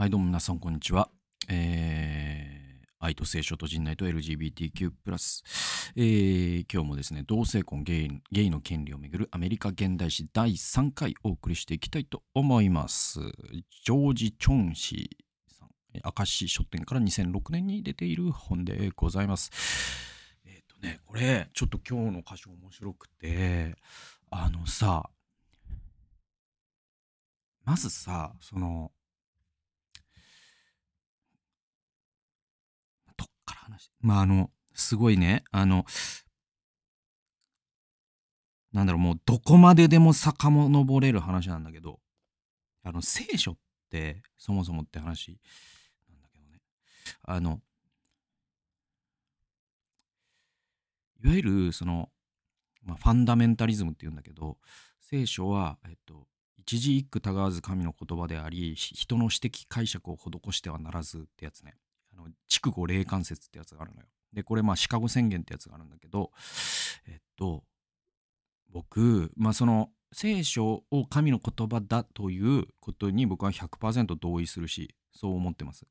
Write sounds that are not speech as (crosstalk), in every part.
はい、どうも皆さん、こんにちは。えー、愛と聖書と人内と LGBTQ+、えー、今日もですね、同性婚ゲイゲイの権利をめぐるアメリカ現代史第3回お送りしていきたいと思います。ジョージ・チョン氏さん、明石書店から2006年に出ている本でございます。えっ、ー、とね、これ、ちょっと今日の箇所面白くて、あのさ、まずさ、その、ました。まああのすごいねあのなんだろうもうどこまででも遡れる話なんだけどあの聖書ってそもそもって話なんだけどねあのいわゆるその、まあ、ファンダメンタリズムっていうんだけど聖書は、えっと、一字一句たがわず神の言葉であり人の私的解釈を施してはならずってやつねあの筑後霊関節ってやつがあるのよ。で、これ、まあ、シカゴ宣言ってやつがあるんだけど、えっと、僕、まあ、その、聖書を神の言葉だということに僕は100%同意するし、そう思ってます。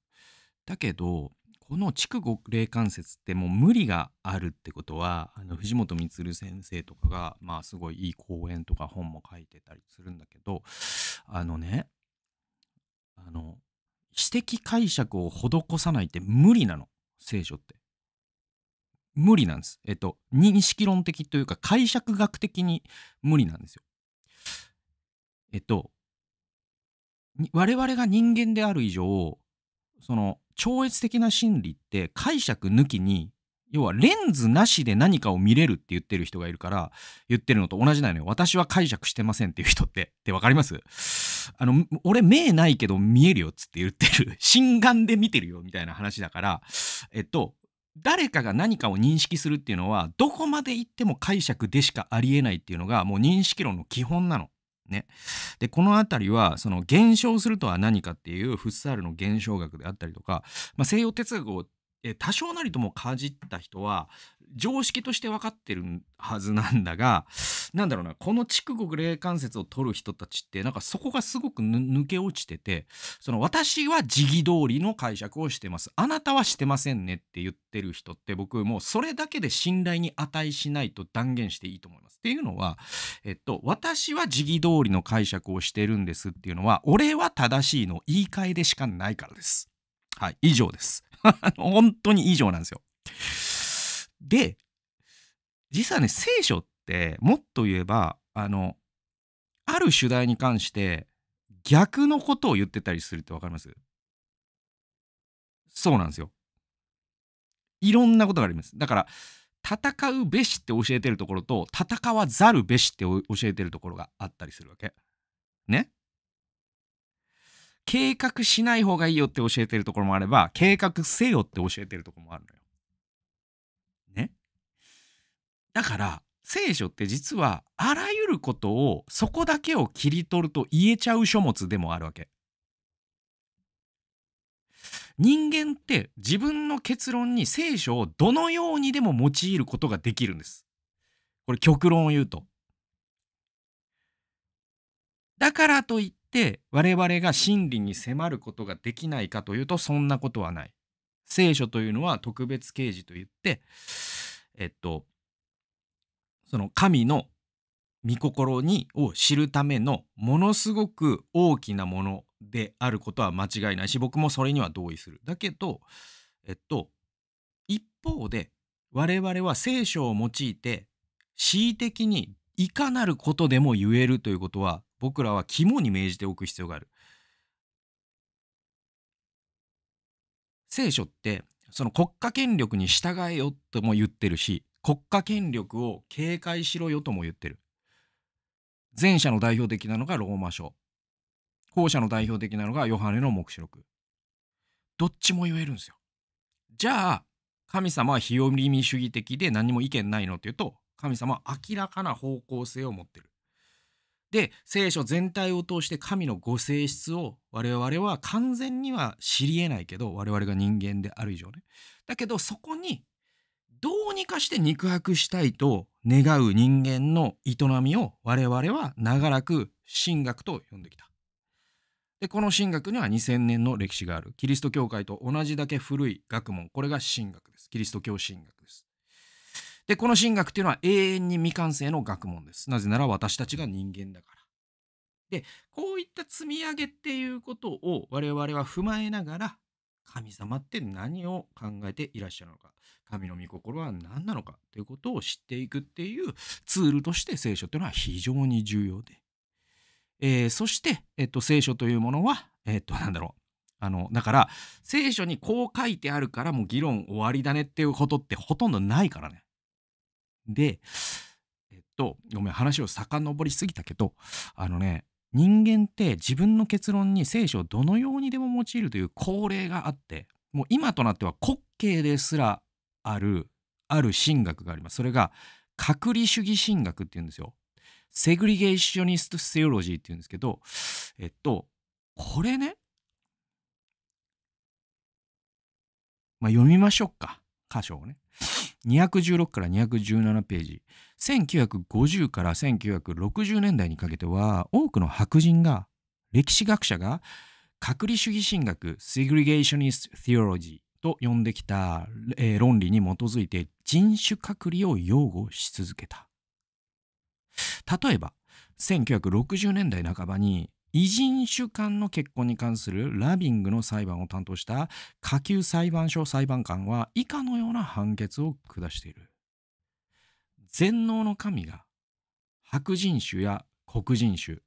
だけど、この筑後霊関節ってもう無理があるってことは、あの藤本満先生とかが、まあ、すごいいい講演とか本も書いてたりするんだけど、あのね、あの、私的解釈を施さないって無理なの聖書って。無理なんです。えっと認識論的というか解釈学的に無理なんですよ。えっと我々が人間である以上その超越的な真理って解釈抜きに要はレンズなしで何かを見れるって言ってる人がいるから言ってるのと同じなのよ私は解釈してませんっていう人ってって分かりますあの俺目ないけど見えるよっつって言ってる (laughs) 心眼で見てるよみたいな話だからえっと誰かが何かを認識するっていうのはどこまで行っても解釈でしかありえないっていうのがもう認識論の基本なの。ね、でこのあたりはその減少するとは何かっていうフッサールの減少学であったりとか、まあ、西洋哲学をえ多少なりともかじった人は常識として分かってるはずなんだがなんだろうなこの筑首霊関節を取る人たちってなんかそこがすごく抜け落ちててその私は時義通りの解釈をしてますあなたはしてませんねって言ってる人って僕もうそれだけで信頼に値しないと断言していいと思います。っていうのは、えっと、私は時義通りの解釈をしてるんですっていうのは俺は正しいの言い換えでしかないからです。はい以上です。(laughs) 本当に以上なんですよ。で、実はね、聖書ってもっと言えば、あの、ある主題に関して逆のことを言ってたりするって分かりますそうなんですよ。いろんなことがあります。だから、戦うべしって教えてるところと、戦わざるべしって教えてるところがあったりするわけ。ね。計画しない方がいいよって教えてるところもあれば、計画せよって教えてるところもあるのよ。ね。だから、聖書って実は、あらゆることを、そこだけを切り取ると言えちゃう書物でもあるわけ。人間って自分の結論に聖書をどのようにでも用いることができるんです。これ極論を言うと。だからといっって我々が真理に迫ることができないかというとそんなことはない。聖書というのは特別啓示といってえっとその神の御心にを知るためのものすごく大きなものであることは間違いないし僕もそれには同意する。だけどえっと一方で我々は聖書を用いて恣意的にいかなることでも言えるということは僕らは肝に銘じておく必要がある。聖書ってその国家権力に従えよとも言ってるし国家権力を警戒しろよとも言ってる。前者の代表的なのがローマ書後者の代表的なのがヨハネの黙示録どっちも言えるんですよ。じゃあ神様は日和見主義的で何も意見ないのっていうと神様は明らかな方向性を持ってる。で聖書全体を通して神のご性質を我々は完全には知りえないけど我々が人間である以上ねだけどそこにどうにかして肉薄したいと願う人間の営みを我々は長らく神学と呼んできたでこの神学には2000年の歴史があるキリスト教会と同じだけ古い学問これが神学ですキリスト教神学ですで、この神学っていうのは永遠に未完成の学問です。なぜなら私たちが人間だから。で、こういった積み上げっていうことを我々は踏まえながら、神様って何を考えていらっしゃるのか、神の御心は何なのかということを知っていくっていうツールとして聖書というのは非常に重要で、えー、そして、えっと、聖書というものは、えっと、なんだろう、あのだから聖書にこう書いてあるからもう議論終わりだねっていうことってほとんどないからね。で、えっと、ごめん、話を遡りすぎたけど、あのね、人間って自分の結論に聖書をどのようにでも用いるという恒例があって、もう今となっては滑稽ですらある、ある神学があります。それが、隔離主義神学っていうんですよ。セグリゲーショニスト・セオロジーっていうんですけど、えっと、これね、まあ、読みましょうか、箇所をね。216から217ページ1950から1960年代にかけては多くの白人が歴史学者が隔離主義神学セグ g r e g a t i o n i s t t h と呼んできた、えー、論理に基づいて人種隔離を擁護し続けた例えば1960年代半ばに異人種間の結婚に関するラビングの裁判を担当した下級裁判所裁判官は以下のような判決を下している。全能の神が白人種や黒人種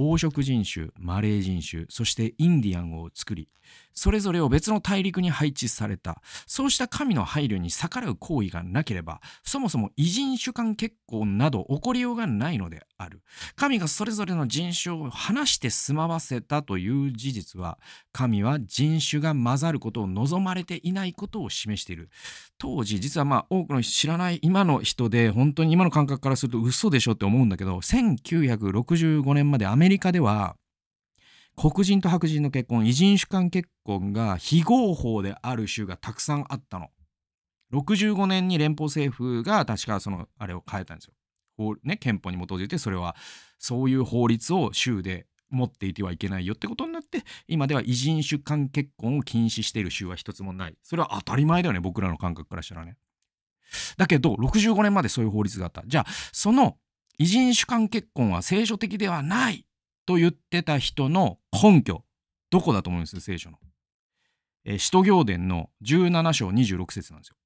黄色人種マレー人種そしてインディアンを作りそれぞれを別の大陸に配置されたそうした神の配慮に逆らう行為がなければそもそも異人種間結婚など起こりようがないのである神がそれぞれの人種を離して住まわせたという事実は神は人種が混ざることを望まれていないことを示している当時実はまあ多くの知らない今の人で本当に今の感覚からすると嘘でしょって思うんだけど1965年までアメリカメリカでは黒人と白人の結婚異人種間結婚が非合法である州がたくさんあったの。65年に連邦政府が確かそのあれを変えたんですよ。ね、憲法に基づいてそれはそういう法律を州で持っていてはいけないよってことになって今では異人種間結婚を禁止している州は一つもないそれは当たり前だよね僕らの感覚からしたらねだけど65年までそういう法律があったじゃあその異人種間結婚は聖書的ではないと言ってた人の根拠どこだと思います聖書の。えー、使徒行伝の17章26節なんですよ。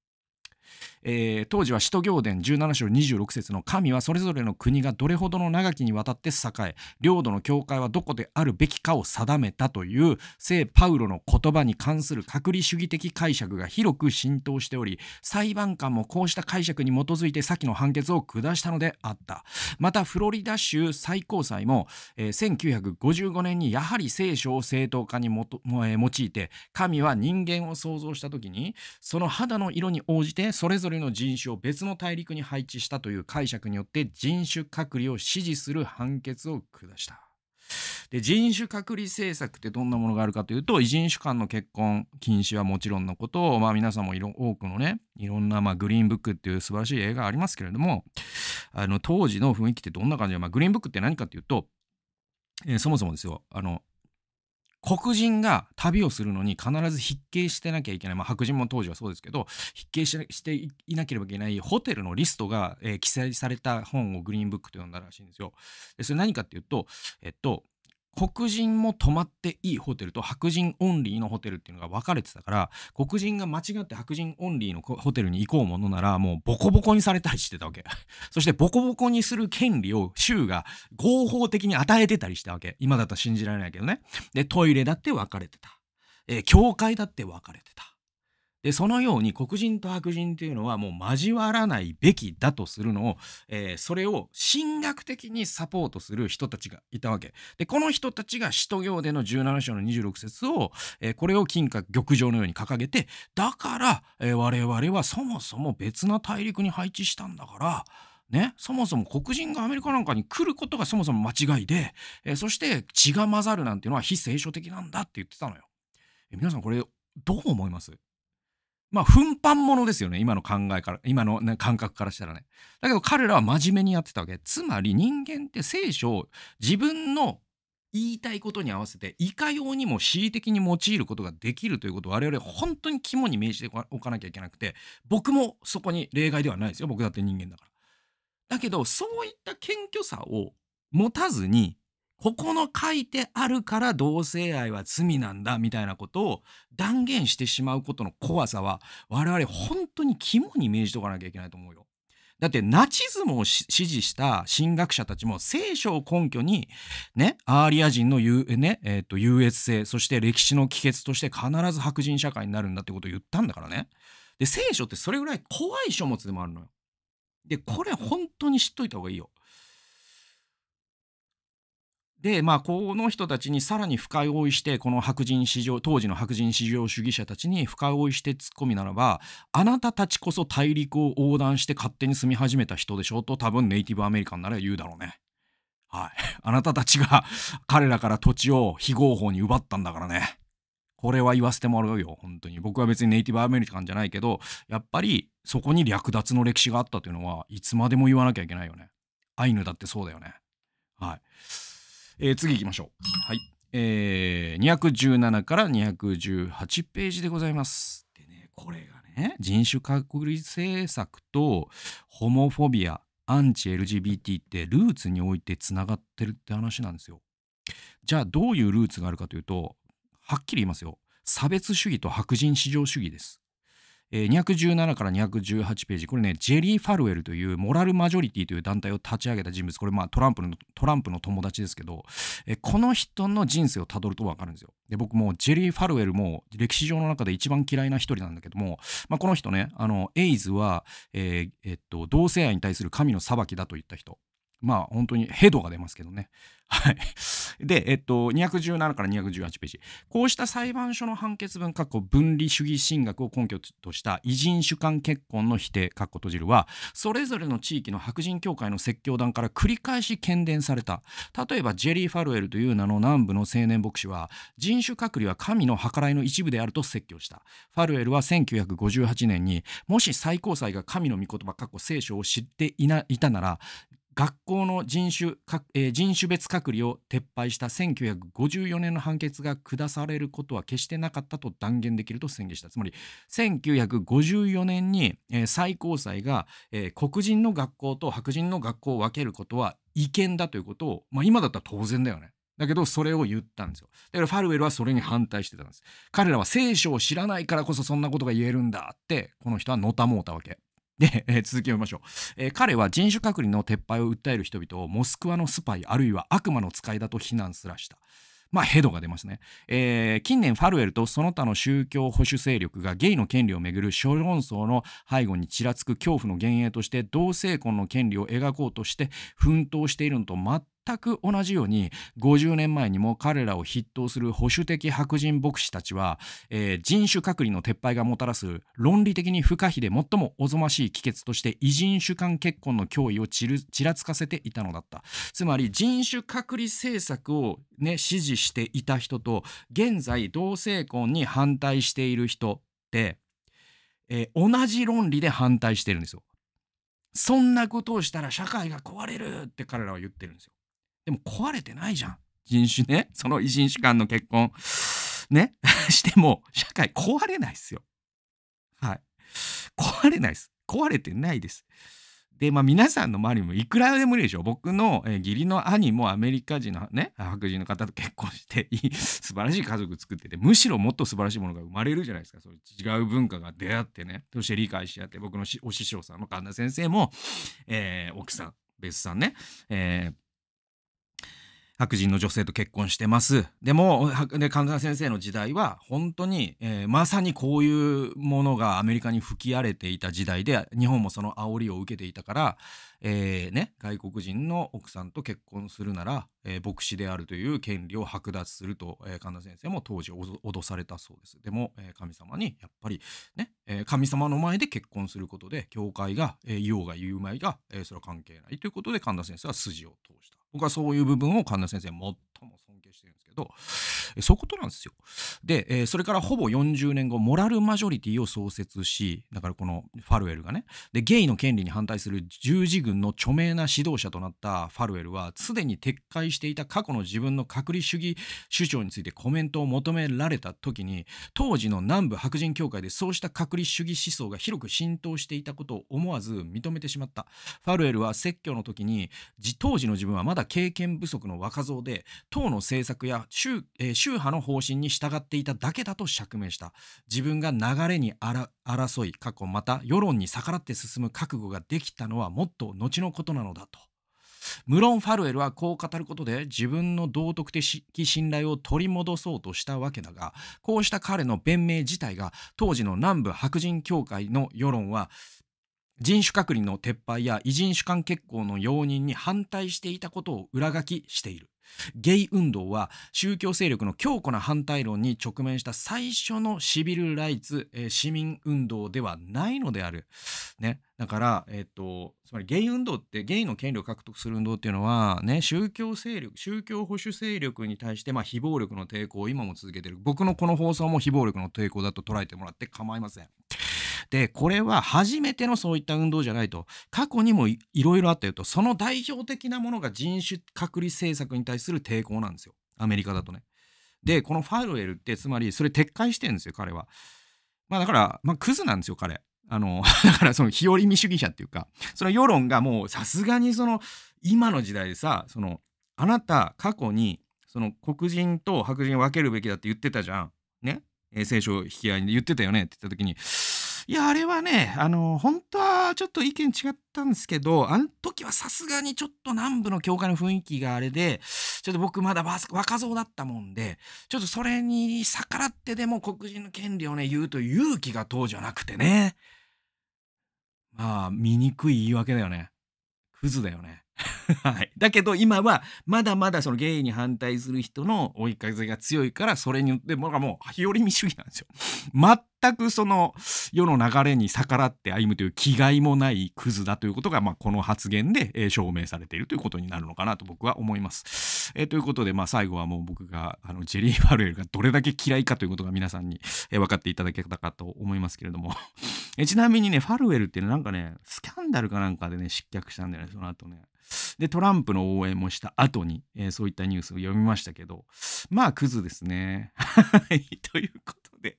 えー、当時は使徒行伝17章26節の神はそれぞれの国がどれほどの長きにわたって栄え領土の境界はどこであるべきかを定めたという聖パウロの言葉に関する隔離主義的解釈が広く浸透しており裁判官もこうした解釈に基づいて先の判決を下したのであったまたフロリダ州最高裁も、えー、1955年にやはり聖書を正当化にもと、えー、用いて神は人間を創造した時にその肌の色に応じてそれぞれ人の人種を別の大陸に配置したという解釈によって人種隔離を支持する判決を下した。で人種隔離政策ってどんなものがあるかというと異人種間の結婚禁止はもちろんのことを、まあ、皆さんもいろ多くのねいろんな、まあ、グリーンブックっていう素晴らしい映画ありますけれどもあの当時の雰囲気ってどんな感じで、まあ、グリーンブックって何かっていうと、えー、そもそもですよあの黒人が旅をするのに必ず筆形してなきゃいけない、まあ、白人も当時はそうですけど筆形していなければいけないホテルのリストが、えー、記載された本をグリーンブックと呼んだらしいんですよ。でそれ何かっていうと、えっと、黒人も泊まっていいホテルと白人オンリーのホテルっていうのが分かれてたから黒人が間違って白人オンリーのホテルに行こうものならもうボコボコにされたりしてたわけ (laughs) そしてボコボコにする権利を州が合法的に与えてたりしたわけ今だと信じられないけどねでトイレだって分かれてた、えー、教会だって分かれてたでそのように黒人と白人というのはもう交わらないべきだとするのを、えー、それを神学的にサポートする人たちがいたわけでこの人たちが使徒行での17章の26節を、えー、これを金閣玉城のように掲げてだから、えー、我々はそもそも別な大陸に配置したんだから。ね、そもそも黒人がアメリカなんかに来ることがそもそも間違いで、えー、そして血が混ざるなんていうのは非聖書的なんだって言ってたのよ。え皆さんこれどう思いますまあ、奮発のですよね。今の考えから、今の、ね、感覚からしたらね。だけど彼らは真面目にやってたわけ。つまり人間って聖書を自分の言いたいことに合わせて、いかようにも恣意的に用いることができるということを我々本当に肝に銘じておかなきゃいけなくて、僕もそこに例外ではないですよ。僕だって人間だから。だけど、そういった謙虚さを持たずに、ここの書いてあるから同性愛は罪なんだみたいなことを断言してしまうことの怖さは我々本当に肝に銘じておかなきゃいけないと思うよ。だってナチズムを支持した神学者たちも聖書を根拠にねアーリア人の優,、ねえーと、優越性そして歴史の帰結として必ず白人社会になるんだってことを言ったんだからね。で聖書ってそれぐらい怖い書物でもあるのよ。でこれ本当に知っといた方がいいよ。で、まあ、この人たちにさらに深追いして、この白人市上当時の白人至上主義者たちに深追いして突っ込みならば、あなたたちこそ大陸を横断して勝手に住み始めた人でしょうと多分ネイティブアメリカンなら言うだろうね。はい。(laughs) あなたたちが彼らから土地を非合法に奪ったんだからね。これは言わせてもらうよ、本当に。僕は別にネイティブアメリカンじゃないけど、やっぱりそこに略奪の歴史があったというのは、いつまでも言わなきゃいけないよね。アイヌだってそうだよね。はい。えー、次行きましょう。はい。えー、217から218ページでございます。でね、これがね、人種隔離政策とホモフォビア、アンチ LGBT ってルーツにおいてつながってるって話なんですよ。じゃあどういうルーツがあるかというと、はっきり言いますよ。差別主義と白人至上主義です。え217から218ページこれねジェリー・ファルウェルというモラル・マジョリティという団体を立ち上げた人物これまあトランプのトランプの友達ですけど、えー、この人の人生をたどると分かるんですよ。で僕もジェリー・ファルウェルも歴史上の中で一番嫌いな一人なんだけども、まあ、この人ねあのエイズは、えーえっと同性愛に対する神の裁きだと言った人まあ本当にヘドが出ますけどねはい。(laughs) で、えっと、217から218ページ。こうした裁判所の判決文、括弧分離主義進学を根拠とした偉人主観結婚の否定、括弧閉じるは、それぞれの地域の白人教会の説教団から繰り返し喧伝された。例えば、ジェリー・ファルエルという名の南部の青年牧師は、人種隔離は神の計らいの一部であると説教した。ファルエルは1958年に、もし最高裁が神の御言葉、括弧聖書を知っていたなら、学校の人種,、えー、人種別隔離を撤廃した1954年の判決が下されることは決してなかったと断言できると宣言したつまり1954年に、えー、最高裁が、えー、黒人の学校と白人の学校を分けることは違憲だということを、まあ、今だったら当然だよねだけどそれを言ったんですよだからファルウェルはそれに反対してたんです彼らは聖書を知らないからこそそんなことが言えるんだってこの人はのたもうたわけで、えー、続きを読みましょう、えー、彼は人種隔離の撤廃を訴える人々をモスクワのスパイあるいは悪魔の使いだと非難すらした。まあ、ヘドが出ますね、えー、近年ファルエルとその他の宗教保守勢力がゲイの権利をめぐる諸論争の背後にちらつく恐怖の幻影として同性婚の権利を描こうとして奮闘しているのと全く同じように50年前にも彼らを筆頭する保守的白人牧師たちは、えー、人種隔離の撤廃がもたらす論理的に不可避で最もおぞましい帰結として異人種間結婚の脅威をちらつかせていたのだったつまり人種隔離政策を、ね、支持していた人と現在同性婚に反対している人って、えー、同じ論理で反対してるんですよ。そんなことをしたら社会が壊れるって彼らは言ってるんですよ。でも壊れてないじゃん。人種ね。(laughs) その維新主観の結婚。ね。(laughs) しても、社会壊れないっすよ。はい。壊れないっす。壊れてないです。で、まあ皆さんの周りもいくらでもいいでしょ。僕の、えー、義理の兄もアメリカ人のね、白人の方と結婚して (laughs) いい、素晴らしい家族作ってて、むしろもっと素晴らしいものが生まれるじゃないですか。そう違う文化が出会ってね、そして理解し合って、僕のお師匠さんの神田先生も、えー、奥さん、別さんね、えー白人の女性と結婚してます。でも、神田先生の時代は、本当に、えー、まさにこういうものがアメリカに吹き荒れていた時代で、日本もその煽りを受けていたから、えーね、外国人の奥さんと結婚するなら、えー、牧師であるという権利を剥奪すると、えー、神田先生も当時脅されたそうです。でも、えー、神様にやっぱりね、えー、神様の前で結婚することで教会が、えー、言おうが言うまいが、えー、それは関係ないということで神田先生は筋を通した。僕はそういう部分を神田先生持っけど、そういうことなんですよ。で、えー、それからほぼ40年後、モラルマジョリティを創設し、だからこのファルエルがね、で、ゲイの権利に反対する十字軍の著名な指導者となったファルエルは、すでに撤回していた過去の自分の隔離主義主張についてコメントを求められた時に、当時の南部白人協会でそうした隔離主義思想が広く浸透していたことを思わず認めてしまった。ファルエルは説教の時に、当時の自分はまだ経験不足の若造で、党の政策や宗,、えー、宗派の方針に従っていただけだと釈明した自分が流れに争い過去また世論に逆らって進む覚悟ができたのはもっと後のことなのだと無論ファルエルはこう語ることで自分の道徳的信頼を取り戻そうとしたわけだがこうした彼の弁明自体が当時の南部白人協会の世論は人種隔離の撤廃や異人種間結婚の容認に反対していたことを裏書きしている。ゲイ運動は宗教勢力の強固な反対論に直面した最初のシビルライツ、えー、市民運動ではないのである。ね、だから、えっと、つまりゲイ運動ってゲイの権利を獲得する運動っていうのは、ね、宗教勢力宗教保守勢力に対して、まあ、非暴力の抵抗を今も続けてる僕のこの放送も非暴力の抵抗だと捉えてもらって構いません。でこれは初めてのそういった運動じゃないと過去にもいろいろあったよとその代表的なものが人種隔離政策に対する抵抗なんですよアメリカだとね。でこのファウエルってつまりそれ撤回してるんですよ彼は。まあ、だから、まあ、クズなんですよ彼。あの (laughs) だからその日和見主義者っていうかその世論がもうさすがにその今の時代でさそのあなた過去にその黒人と白人分けるべきだって言ってたじゃんね聖書引き合いに言ってたよねって言った時にいや、あれはね、あの、本当はちょっと意見違ったんですけど、あの時はさすがにちょっと南部の教会の雰囲気があれで、ちょっと僕まだ若造だったもんで、ちょっとそれに逆らってでも黒人の権利をね、言うと勇気が当時はなくてね。まあ、醜い言い訳だよね。クズだよね。(laughs) はい。だけど今はまだまだそのゲイに反対する人の追い風が強いからそれによってももう日和見主義なんですよ。全くその世の流れに逆らって歩むという気概もないクズだということが、まあ、この発言で証明されているということになるのかなと僕は思います。えー、ということで、まあ、最後はもう僕があのジェリー・ファルエルがどれだけ嫌いかということが皆さんに、えー、分かっていただけたかと思いますけれども (laughs) えちなみにねファルエルってなんかねスキャンダルかなんかでね失脚したんだよねその後ね。で、トランプの応援もした後に、えー、そういったニュースを読みましたけど、まあ、クズですね。はい、ということで。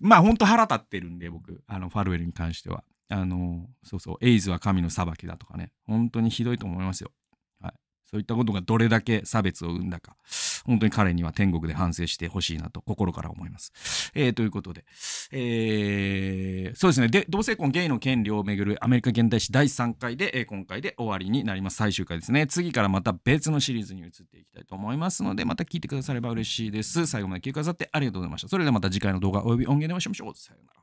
まあ、ほんと腹立ってるんで、僕、あの、ファルウェルに関しては。あの、そうそう、エイズは神の裁きだとかね、本当にひどいと思いますよ。そういったことがどれだけ差別を生んだか、本当に彼には天国で反省してほしいなと心から思います。えー、ということで、えー、そうですね。で、同性婚ゲイの権利をめぐるアメリカ現代史第3回で、えー、今回で終わりになります。最終回ですね。次からまた別のシリーズに移っていきたいと思いますので、また聞いてくだされば嬉しいです。最後まで聞いてくださってありがとうございました。それではまた次回の動画および音源でお会いしましょう。さようなら。